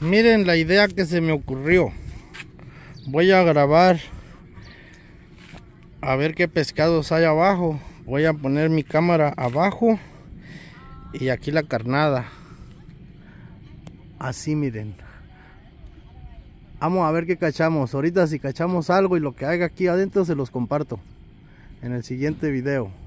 miren la idea que se me ocurrió voy a grabar a ver qué pescados hay abajo voy a poner mi cámara abajo y aquí la carnada así miren vamos a ver qué cachamos ahorita si cachamos algo y lo que haga aquí adentro se los comparto en el siguiente video